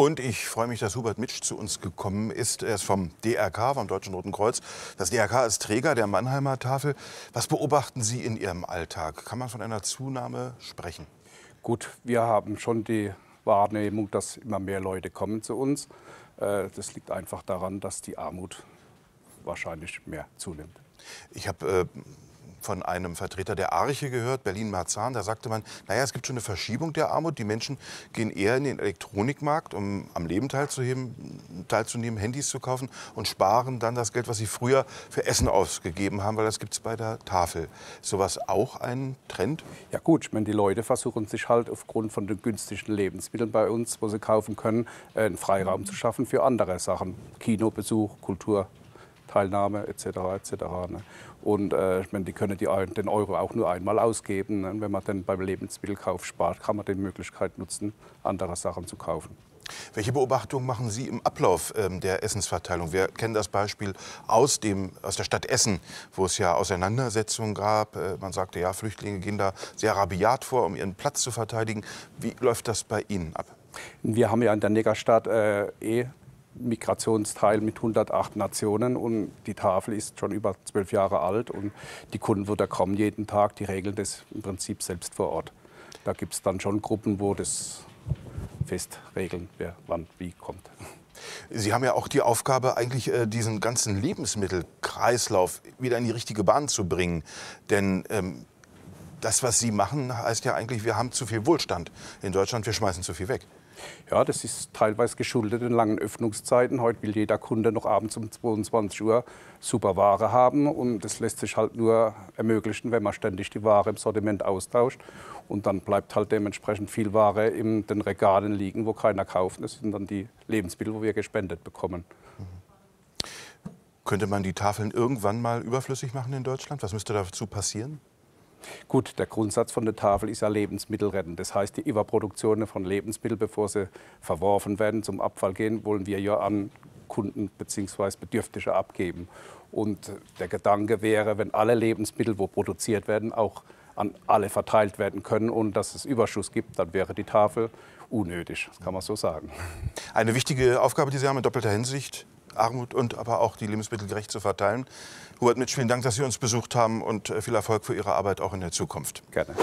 Und ich freue mich, dass Hubert Mitsch zu uns gekommen ist. Er ist vom DRK, vom Deutschen Roten Kreuz. Das DRK ist Träger der Mannheimer Tafel. Was beobachten Sie in Ihrem Alltag? Kann man von einer Zunahme sprechen? Gut, wir haben schon die Wahrnehmung, dass immer mehr Leute kommen zu uns. Äh, das liegt einfach daran, dass die Armut wahrscheinlich mehr zunimmt. Ich habe äh von einem Vertreter der Arche gehört, Berlin-Marzahn. Da sagte man, naja, es gibt schon eine Verschiebung der Armut. Die Menschen gehen eher in den Elektronikmarkt, um am Leben teilzunehmen, teilzunehmen Handys zu kaufen und sparen dann das Geld, was sie früher für Essen ausgegeben haben, weil das gibt es bei der Tafel. Sowas auch ein Trend? Ja gut, ich meine, die Leute versuchen sich halt aufgrund von den günstigen Lebensmitteln bei uns, wo sie kaufen können, äh, einen Freiraum zu schaffen für andere Sachen. Kinobesuch, Kultur, Teilnahme etc. etc. Ne. Und äh, ich meine, die können die, den Euro auch nur einmal ausgeben. Ne? Wenn man dann beim Lebensmittelkauf spart, kann man die Möglichkeit nutzen, andere Sachen zu kaufen. Welche Beobachtungen machen Sie im Ablauf ähm, der Essensverteilung? Wir kennen das Beispiel aus, dem, aus der Stadt Essen, wo es ja Auseinandersetzungen gab. Äh, man sagte, ja, Flüchtlinge gehen da sehr rabiat vor, um ihren Platz zu verteidigen. Wie läuft das bei Ihnen ab? Wir haben ja in der Negerstadt äh, eh Migrationsteil mit 108 Nationen und die Tafel ist schon über zwölf Jahre alt und die Kunden wird da kommen jeden Tag, die regeln das im Prinzip selbst vor Ort. Da gibt es dann schon Gruppen, wo das fest regeln, wer wann wie kommt. Sie haben ja auch die Aufgabe, eigentlich äh, diesen ganzen Lebensmittelkreislauf wieder in die richtige Bahn zu bringen. Denn ähm, das, was Sie machen, heißt ja eigentlich, wir haben zu viel Wohlstand in Deutschland, wir schmeißen zu viel weg. Ja, das ist teilweise geschuldet den langen Öffnungszeiten. Heute will jeder Kunde noch abends um 22 Uhr super Ware haben. Und das lässt sich halt nur ermöglichen, wenn man ständig die Ware im Sortiment austauscht. Und dann bleibt halt dementsprechend viel Ware in den Regalen liegen, wo keiner kauft. Das sind dann die Lebensmittel, wo wir gespendet bekommen. Könnte man die Tafeln irgendwann mal überflüssig machen in Deutschland? Was müsste dazu passieren? Gut, der Grundsatz von der Tafel ist ja Lebensmittel retten. Das heißt, die Überproduktion von Lebensmitteln, bevor sie verworfen werden, zum Abfall gehen, wollen wir ja an Kunden bzw. Bedürftige abgeben. Und der Gedanke wäre, wenn alle Lebensmittel, wo produziert werden, auch an alle verteilt werden können und dass es Überschuss gibt, dann wäre die Tafel unnötig. Das kann man so sagen. Eine wichtige Aufgabe, die Sie haben in doppelter Hinsicht, Armut und aber auch die Lebensmittel gerecht zu verteilen. Hubert Mitsch, vielen Dank, dass Sie uns besucht haben und äh, viel Erfolg für Ihre Arbeit auch in der Zukunft. Gerne.